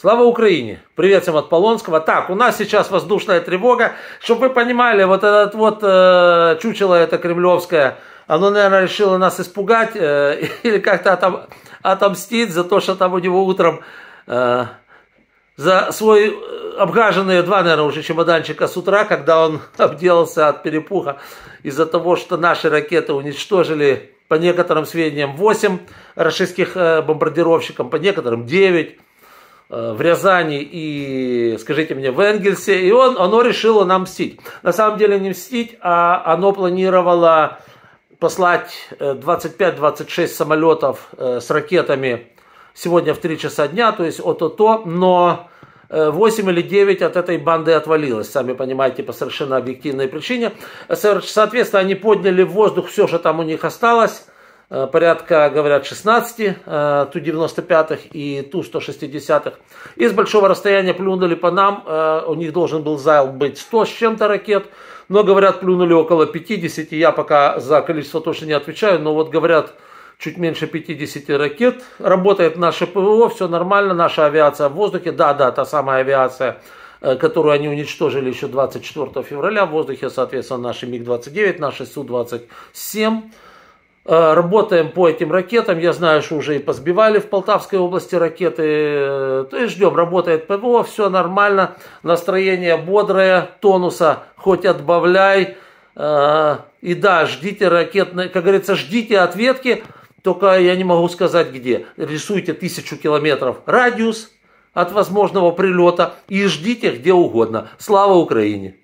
Слава Украине! Привет всем от Полонского. Так, у нас сейчас воздушная тревога. Чтобы вы понимали, вот этот вот э, чучело это кремлевское, оно, наверное, решило нас испугать э, или как-то отом, отомстить за то, что там у него утром э, за свой э, обгаженные два, наверное, уже чемоданчика с утра, когда он обделался от перепуха из-за того, что наши ракеты уничтожили, по некоторым сведениям, 8 российских э, бомбардировщиков, по некоторым 9. Э, в Рязани и, скажите мне, в Энгельсе, и он, оно решило нам мстить. На самом деле не мстить, а оно планировало послать 25-26 э, самолетов э, с ракетами сегодня в 3 часа дня, то есть от ОТО, но 8 или 9 от этой банды отвалилось, сами понимаете, по совершенно объективной причине. Соответственно, они подняли в воздух все, что там у них осталось, Э, порядка, говорят, 16 э, Ту-95 и Ту-160. Из большого расстояния плюнули по нам, э, у них должен был зал быть 100 с чем-то ракет, но, говорят, плюнули около 50, я пока за количество точно не отвечаю, но вот, говорят, чуть меньше 50 ракет. Работает наше ПВО, все нормально, наша авиация в воздухе, да-да, та самая авиация, которую они уничтожили еще 24 февраля в воздухе, соответственно, наши МиГ-29, наши Су-27, Э, работаем по этим ракетам. Я знаю, что уже и позбивали в Полтавской области ракеты. То есть ждем. Работает ПВО, все нормально. Настроение бодрое, тонуса хоть отбавляй. Э, и да, ждите ракетные, как говорится, ждите ответки, только я не могу сказать где. Рисуйте тысячу километров радиус от возможного прилета и ждите где угодно. Слава Украине!